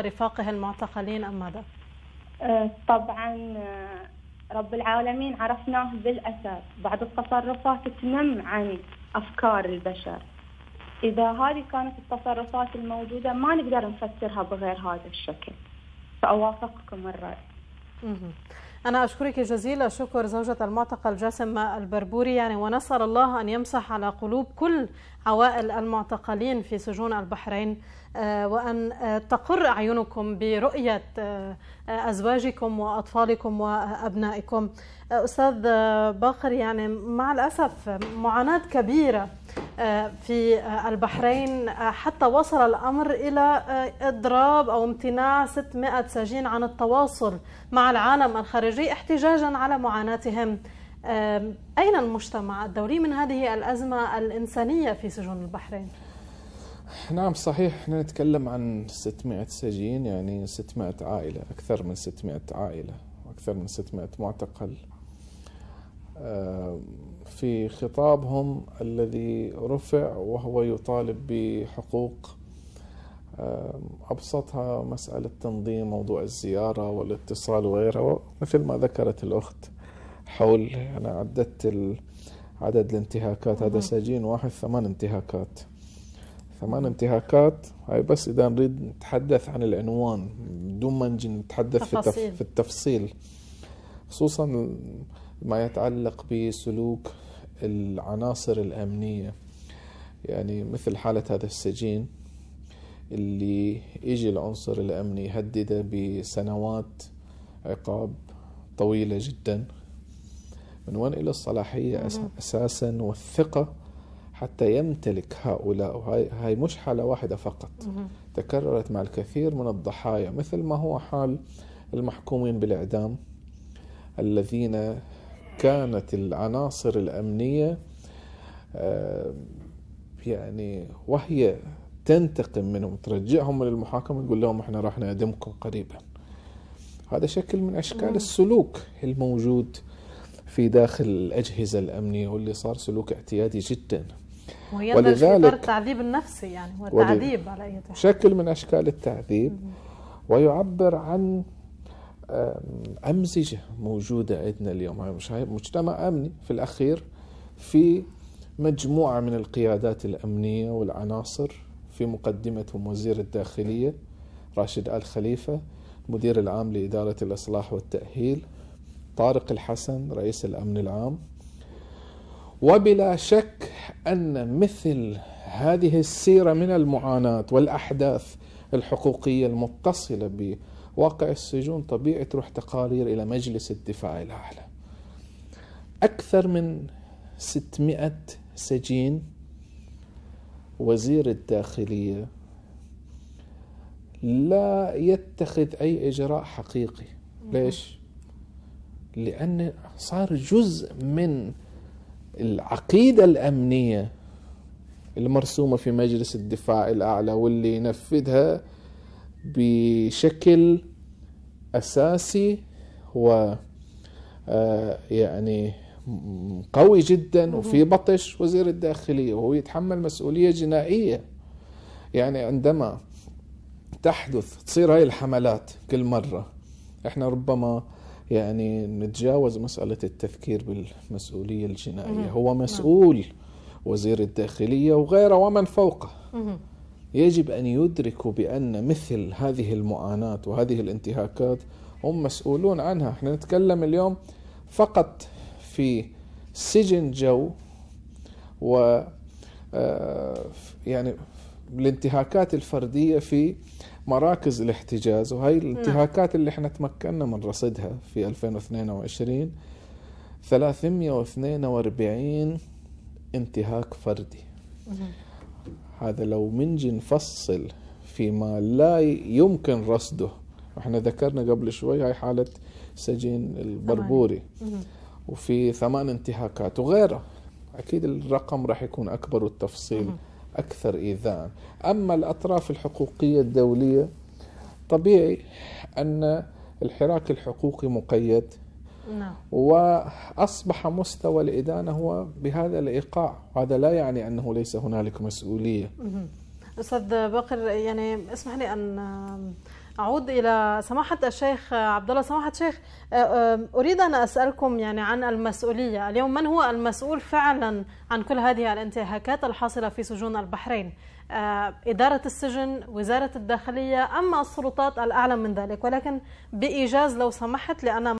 رفاقه المعتقلين أم ماذا؟ أه، طبعا أه، رب العالمين عرفناه بالأساس بعض التصرفات تنم عن أفكار البشر إذا هذه كانت التصرفات الموجودة ما نقدر نفسرها بغير هذا الشكل فأوافقكم الرأي أنا أشكرك جزيل الشكر زوجة المعتقل جاسم البربوري يعني ونسأل الله أن يمسح على قلوب كل عوائل المعتقلين في سجون البحرين آه، وأن آه، تقر أعينكم برؤية آه، أزواجكم وأطفالكم وأبنائكم أستاذ باقر يعني مع الأسف معاناة كبيرة آه، في آه، البحرين آه، حتى وصل الأمر إلى إضراب أو امتناع 600 سجين عن التواصل مع العالم الخارجي احتجاجا على معاناتهم أين المجتمع الدولي من هذه الأزمة الإنسانية في سجون البحرين؟ نعم صحيح احنا نتكلم عن 600 سجين يعني 600 عائلة أكثر من 600 عائلة وأكثر من 600 معتقل آه، في خطابهم الذي رفع وهو يطالب بحقوق آه، أبسطها مسألة تنظيم موضوع الزيارة والاتصال وغيرها مثل ما ذكرت الأخت حول أنا عددت عدد الانتهاكات هذا سجين واحد ثمان انتهاكات ثمان انتهاكات هاي بس إذا نريد نتحدث عن العنوان بدون ما نجي نتحدث في, في التفصيل خصوصا ما يتعلق بسلوك العناصر الأمنية يعني مثل حالة هذا السجين اللي يجي العنصر الأمني يهدده بسنوات عقاب طويلة جدا من وين إلى الصلاحية نعم. أساسا والثقة حتى يمتلك هؤلاء وهي هاي مش حالة واحدة فقط تكررت مع الكثير من الضحايا مثل ما هو حال المحكومين بالإعدام الذين كانت العناصر الامنيه آه، يعني وهي تنتقم منهم ترجعهم للمحاكمة تقول لهم احنا راح نعدمكم قريبا هذا شكل من اشكال السلوك الموجود في داخل الاجهزه الامنيه واللي صار سلوك اعتيادي جدا وهي ولذلك التعذيب النفسي يعني هو تعذيب على اي شكل من اشكال التعذيب ويعبر عن أمزجة موجودة عندنا اليوم مجتمع أمني في الأخير في مجموعة من القيادات الأمنية والعناصر في مقدمتهم وزير الداخلية راشد آل خليفة مدير العام لإدارة الإصلاح والتأهيل طارق الحسن رئيس الأمن العام وبلا شك أن مثل هذه السيرة من المعاناة والأحداث الحقوقية المتصلة ب واقع السجون طبيعي تروح تقارير إلى مجلس الدفاع الأعلى أكثر من 600 سجين وزير الداخلية لا يتخذ أي إجراء حقيقي ليش؟ لأن صار جزء من العقيدة الأمنية المرسومة في مجلس الدفاع الأعلى واللي ينفذها بشكل اساسي و آه، يعني قوي جدا وفي بطش وزير الداخليه وهو يتحمل مسؤوليه جنائيه يعني عندما تحدث تصير هاي الحملات كل مره احنا ربما يعني نتجاوز مساله التفكير بالمسؤوليه الجنائيه هو مسؤول نعم. وزير الداخليه وغيره ومن فوقه يجب أن يدركوا بأن مثل هذه المعاناة وهذه الانتهاكات هم مسؤولون عنها احنا نتكلم اليوم فقط في سجن جو و آه، يعني الانتهاكات الفردية في مراكز الاحتجاز وهي نعم. الانتهاكات اللي احنا تمكنا من رصدها في 2022 342 انتهاك فردي نعم. هذا لو منجي نفصل فيما لا يمكن رصده احنا ذكرنا قبل شوي هاي حالة سجين البربوري وفي ثمان انتهاكات وغيره أكيد الرقم راح يكون أكبر والتفصيل أكثر إيذاء أما الأطراف الحقوقية الدولية طبيعي أن الحراك الحقوقي مقيد نعم. وأصبح مستوى الإدانة هو بهذا الإيقاع وهذا لا يعني أنه ليس هنالك مسؤولية أستاذ باقر يعني اسمح لي أن أعود إلى سماحة الشيخ عبد الله سماحة الشيخ آه، أريد أن أسألكم يعني عن المسؤولية اليوم من هو المسؤول فعلا عن كل هذه الانتهاكات الحاصلة في سجون البحرين آه، إدارة السجن وزارة الداخلية أما السلطات الأعلى من ذلك ولكن بإيجاز لو سمحت لان